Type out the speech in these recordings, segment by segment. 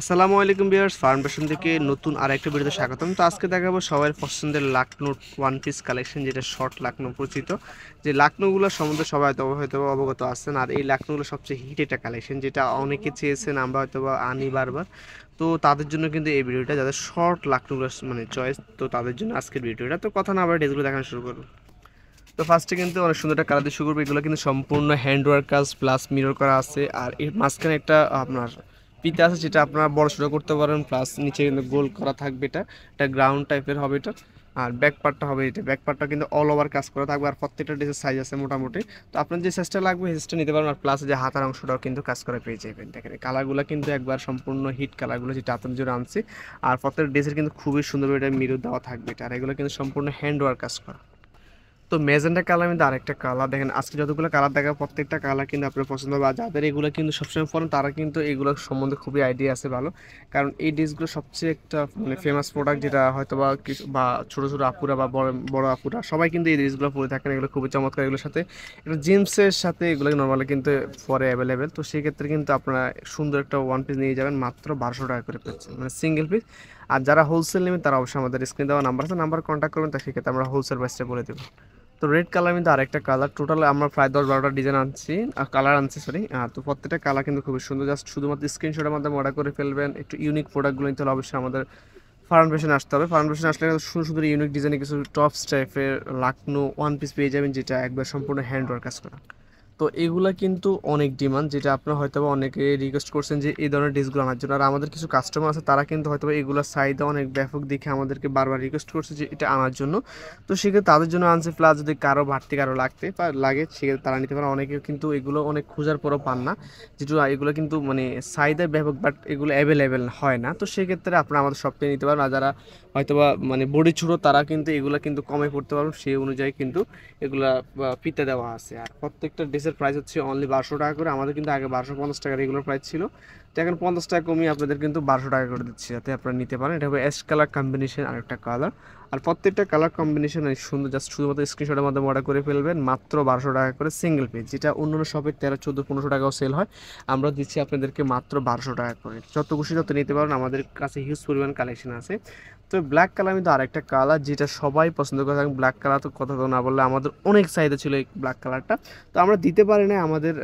আসসালামু আলাইকুম বিয়ার্স বেশন থেকে নতুন আর একটা ভিডিওতে স্বাগতম তো আজকে দেখাবো সবাই পছন্দের লাকনো ওয়ান পিস কালেকশন যেটা শর্ট লাকনো পরিচিত যে লাকনোগুলো সম্বন্ধে সবাই হয়তো অবগত আছেন আর এই লাকনোগুলো সবচেয়ে হিট একটা কালেকশন যেটা অনেকে চেয়েছেন আমরা হয়তো আনি বারবার তো তাদের জন্য কিন্তু এই ভিডিওটা যাদের শর্ট লাকনোগুলো মানে চয়েস তো তাদের জন্য আজকের ভিডিওটা তো কথা না আবার ডেজগুলো দেখানো শুরু করবো তো ফার্স্টে কিন্তু অনেক সুন্দর একটা কালার দিয়ে শুরু করবো এগুলো কিন্তু সম্পূর্ণ হ্যান্ড কাজ প্লাস মিরর করা আছে আর এর মাঝখানে একটা আপনার পিতে আছে যেটা আপনারা বড়সড়ো করতে পারেন প্লাস নিচে কিন্তু গোল করা থাকবে এটা এটা গ্রাউন্ড টাইপের হবে এটা আর ব্যাক পার্টটা হবে এটা ব্যাক পার্টটা কিন্তু অল ওভার কাজ করা থাকবে আর প্রত্যেকটা ড্রেসের সাইজ আছে মোটামুটি তো আপনার যে সাইজটা লাগবে সাইজটা নিতে পারবেন আর প্লাস যে হাতার অংশটাও কিন্তু কাজ করে পেয়ে যাবেন দেখেন কালারগুলো কিন্তু একবার সম্পূর্ণ হিট কালারগুলো যেটা আপনি জোর আনছি আর প্রত্যেকটা ড্রেসের কিন্তু খুবই সুন্দরভাবে এটা মিরর দেওয়া থাকবে এটা আর এগুলো কিন্তু সম্পূর্ণ হ্যান্ড ওয়ার্ক কাজ করা তো মেজেন্টা কালার কিন্তু আরেকটা কালার দেখেন আজকে যতগুলো কালার দেখা প্রত্যেকটা কালার কিন্তু আপনার পছন্দ হবে যাদের এগুলো কিন্তু সবসময় ফোন তারা কিন্তু এগুলো সম্বন্ধে খুবই আইডিয়া আছে ভালো কারণ এই ড্রেসগুলো সবচেয়ে একটা মানে ফেমাস প্রোডাক্ট যেটা হয়তো বা কিছু বা ছোটো ছোটো আপুরা বা বড় বড় আপুরা সবাই কিন্তু এই ড্রেসগুলো পরে থাকেন এগুলো খুবই চমৎকার এগুলোর সাথে এটা জিন্সের সাথে এগুলো নর্মালি কিন্তু পরে অ্যাভেলেবেল তো সেক্ষেত্রে কিন্তু আপনারা সুন্দর একটা ওয়ান পিস নিয়ে যাবেন মাত্র বারোশো টাকা করে পাচ্ছেন মানে সিঙ্গেল পিস আর যারা হোলসেল নেবেন তারা অবশ্যই আমাদের স্ক্রিনে দেওয়া নাম্বার আছে নাম্বার কন্ট্যাক্ট করবেন তা সেক্ষেত্রে আমরা হোলসেল প্রাইসটা বলে দেবো তো রেড কালার কিন্তু আরেকটা কালার টোটাল আমরা প্রায় দশ বারোটা ডিজাইন আনছি কালার আনছি সরি তো প্রত্যেকটা কালার কিন্তু খুবই সুন্দর জাস্ট শুধুমাত্র স্ক্রিনশটের মাধ্যমে অর্ডার করে ফেলবেন একটু ইউনিক প্রোডাক্টগুলো নিতে হলে অবশ্যই আমাদের ফার্মেশন আসতে হবে ফার্মেশন আসলে সুন্দর সুন্দর ইউনিক ডিজাইনের কিছু টপস টাইপের লাকনো ওয়ান পিস পেয়ে যাবেন যেটা একবার সম্পূর্ণ হ্যান্ড ওয়ার্ক কাজ করা তো এগুলা কিন্তু অনেক ডিমান্ড যেটা আপনারা হয়তো অনেকে রিকোয়েস্ট করছেন যে এই ধরনের ড্রেসগুলো আনার জন্য আর আমাদের কিছু কাস্টমার আছে তারা কিন্তু হয়তো এগুলো সাইজে অনেক ব্যাপক দেখে আমাদেরকে বারবার রিকোয়েস্ট করছে যে এটা আনার জন্য তো সেক্ষেত্রে তাদের জন্য আনছে প্লাস যদি কারো বাড়তি কারো লাগতে লাগে সেক্ষেত্রে তারা নিতে পারে অনেকে কিন্তু এগুলো অনেক খোঁজার পরও পান না যেটু এগুলো কিন্তু মানে সাইজে ব্যাপক বাট এগুলো অ্যাভেলেবেল হয় না তো সেক্ষেত্রে আপনারা আমাদের সব নিতে পারেন আর যারা হয়তোবা মানে বডি ছুড়ো তারা কিন্তু এগুলো কিন্তু কমে পড়তে পারবেন সেই অনুযায়ী কিন্তু এগুলা ফিতে দেওয়া আছে আর প্রত্যেকটা ডিসে পিসের প্রাইস হচ্ছে অনলি বারোশো টাকা করে আমাদের কিন্তু আগে বারোশো পঞ্চাশ টাকা রেগুলার প্রাইস ছিল তো এখন পঞ্চাশ টাকা কমিয়ে আপনাদের কিন্তু বারোশো টাকা করে দিচ্ছি যাতে আপনারা নিতে পারেন এটা হবে অ্যাশ কালার কম্বিনেশন আর একটা কালার আর প্রত্যেকটা কালার কম্বিনেশন সুন্দর জাস্ট শুধুমাত্র স্ক্রিনশটের মাধ্যমে অর্ডার করে ফেলবেন মাত্র বারোশো টাকা করে সিঙ্গেল পেজ যেটা অন্য অন্য শপে তেরো চোদ্দো পনেরোশো টাকাও সেল হয় আমরা দিচ্ছি আপনাদেরকে মাত্র বারোশো টাকা করে যত খুশি যত নিতে পারেন আমাদের কাছে হিউজ পরিমাণ কালেকশন আছে তো ব্ল্যাক কালার কিন্তু আরেকটা কালার যেটা সবাই পছন্দ করে থাকেন ব্ল্যাক কালার তো কথা না বললে আমাদের অনেক চাহিদা ছিল এই ব্ল্যাক কালারটা তো আমরা দিতে পারি না আমাদের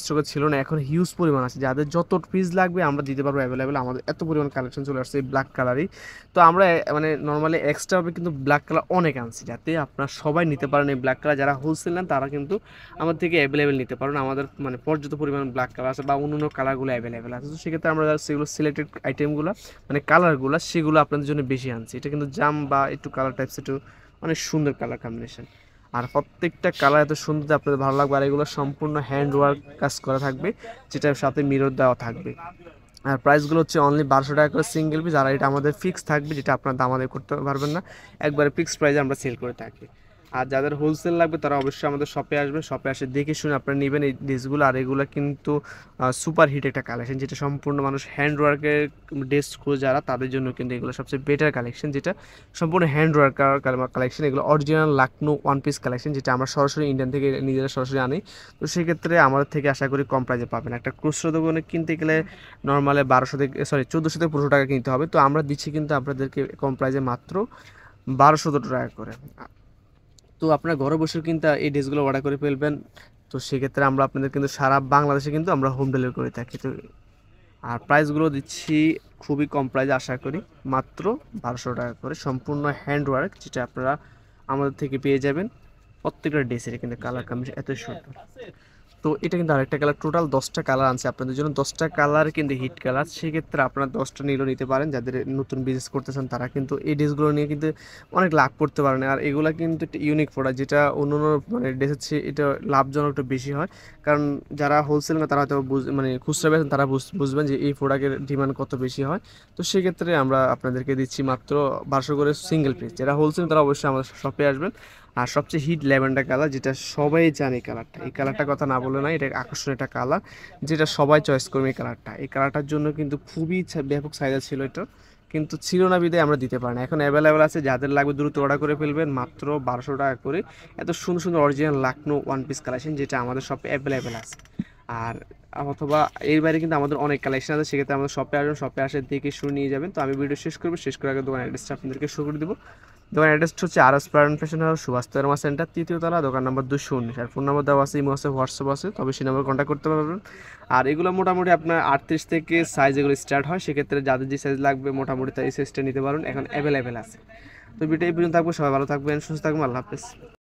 স্টকে ছিল না এখন হিউজ পরিমাণ আছে যাদের যত পিস লাগবে আমরা দিতে পারবো অ্যাভেলেবেল আমাদের এত পরিমাণ কালেকশন চলে আসছে এই ব্ল্যাক কালারই তো আমরা মানে নর্মালি এক্সট্রাভাবে কিন্তু ব্ল্যাক কালার অনেক আনছি যাতে আপনার সবাই নিতে পারেন এই ব্ল্যাক কালার যারা হোলসেল নেন তারা কিন্তু আমাদের থেকে অ্যাভেলেবেল নিতে পারেন আমাদের মানে পর্যাপ্ত পরিমাণ ব্ল্যাক কালার আছে বা অন্য অন্য কালারগুলো অ্যাভেলেবেল আছে তো সেক্ষেত্রে আমরা সেগুলো সিলেক্টেড আইটেমগুলো মানে কালারগুলো সেগুলো আপনাদের জন্য বেশি আনছি এটা কিন্তু জাম বা একটু কালার টাইপস একটু অনেক মানে সুন্দর কালার কম্বিনেশন আর প্রত্যেকটা কালার এত সুন্দর আপনাদের ভালো লাগবে আর এগুলো সম্পূর্ণ হ্যান্ড ওয়ার্ক কাজ করা থাকবে যেটার সাথে মিরর দেওয়া থাকবে আর প্রাইসগুলো হচ্ছে অনলি বারোশো টাকা করে সিঙ্গেল পিস আর এটা আমাদের ফিক্স থাকবে যেটা আপনার দাম আমাদের করতে পারবেন না একবারে ফিক্সড প্রাইসে আমরা সেল করে থাকি আর যাদের হোলসেল লাগবে তারা অবশ্যই আমাদের শপে আসবে শপে আসে দেখে শুনে আপনারা নেবেন এই ড্রেসগুলো আর এগুলো কিন্তু সুপার হিট একটা কালেকশন যেটা সম্পূর্ণ মানুষ হ্যান্ড ওয়ার্কের ড্রেস খোঁজ যারা তাদের জন্য কিন্তু এগুলো সবচেয়ে বেটার কালেকশন যেটা সম্পূর্ণ হ্যান্ড কালেকশন এগুলো original Lucknow one piece collection যেটা আমরা সরাসরি ইন্ডিয়ান থেকে নিজেরা সরাসরি আনি তো সেক্ষেত্রে আমাদের থেকে আশা করি কম প্রাইজে পাবেন একটা খুচরো দোকানে কিনতে গেলে নর্মালে বারোশো থেকে সরি চোদ্দোশো থেকে পনেরোশো টাকা কিনতে হবে তো আমরা দিচ্ছি কিন্তু আপনাদেরকে কম প্রাইজে মাত্র বারোশো টাকা করে তো আপনার ঘরে বসেও কিন্তু এই ড্রেসগুলো অর্ডার করে ফেলবেন তো সেক্ষেত্রে আমরা আপনাদের কিন্তু সারা বাংলাদেশে কিন্তু আমরা হোম ডেলিভারি করে থাকি তো আর প্রাইসগুলো দিচ্ছি খুবই কম প্রাইজ আশা করি মাত্র বারোশো টাকা করে সম্পূর্ণ হ্যান্ড ওয়ার্ক যেটা আপনারা আমাদের থেকে পেয়ে যাবেন প্রত্যেকটা ড্রেসের কিন্তু কালার কম্বিনেশন এত সুন্দর তো এটা কিন্তু আরেকটা কালার টোটাল দশটা কালার আনছে আপনাদের জন্য দশটা কালার কিন্তু হিট কালার সেক্ষেত্রে আপনারা দশটা নিলেও নিতে পারেন যাদের নতুন বিজনেস করতেছেন তারা কিন্তু এই ড্রেসগুলো নিয়ে কিন্তু অনেক লাভ করতে পারেন আর এগুলো কিন্তু একটা ইউনিক প্রোডাক্ট যেটা অন্য অন্য মানে ড্রেসের চেয়ে এটা লাভজনক একটু বেশি হয় কারণ যারা হোলসেল না তারা হয়তো মানে খুচরা বেছেন তারা বুঝবেন যে এই প্রোডাক্টের ডিমান্ড কত বেশি হয় তো সেক্ষেত্রে আমরা আপনাদেরকে দিচ্ছি মাত্র বারোশো করে সিঙ্গেল পিস যারা হোলসেল তারা অবশ্যই আমাদের শপে আসবেন আর সবচেয়ে হিট ল্যাভেন্ডার কালার যেটা সবাই জানে এই কালারটা এই কালারটা কথা না বলে না এটা আকর্ষণীয় একটা কালার যেটা সবাই চয়েস করবে এই কালারটা এই কালারটার জন্য কিন্তু খুবই ব্যাপক চাহিদা ছিল এটা কিন্তু ছিল না বিদায় আমরা দিতে পারি না এখন অ্যাভেলেবেল আছে যাদের লাগবে দ্রুত অর্ডার করে ফেলবেন মাত্র বারোশো টাকা করে এত সুন্দর সুন্দর original Lucknow one piece collection যেটা আমাদের সব অ্যাভেলেবেল আছে আর অথবা এর বাইরে কিন্তু আমাদের অনেক কালেকশন আছে সেক্ষেত্রে আমাদের শপে আসবেন শপে আসে দেখে শুনে নিয়ে যাবেন তো আমি ভিডিও শেষ করবো শেষ করার আগে দোকান অ্যাড্রেসটা আপনাদেরকে শুরু করে দেবো দোকান অ্যাড্রেসটা হচ্ছে R S Pran fashion house Subhash centre centre তৃতীয়তলা দোকান নম্বর দুশো উনিশ আর ফোন নম্বর দেওয়া আছে ইমো আছে হোয়াটসঅ্যাপ আছে তবে সেই নম্বর কন্ট্যাক্ট করতে পারবেন আর এগুলো মোটামুটি আপনার আটত্রিশ থেকে সাইজ এগুলো স্টার্ট হয় সেক্ষেত্রে যাদের যে সাইজ লাগবে মোটামুটি তাই সাইজটা নিতে পারবেন এখন অ্যাভেলেবেল আছে তো ভিডিও এই পর্যন্ত থাকবো সবাই ভালো থাকবেন সুস্থ থাকবেন আল্লাহ হাফেজ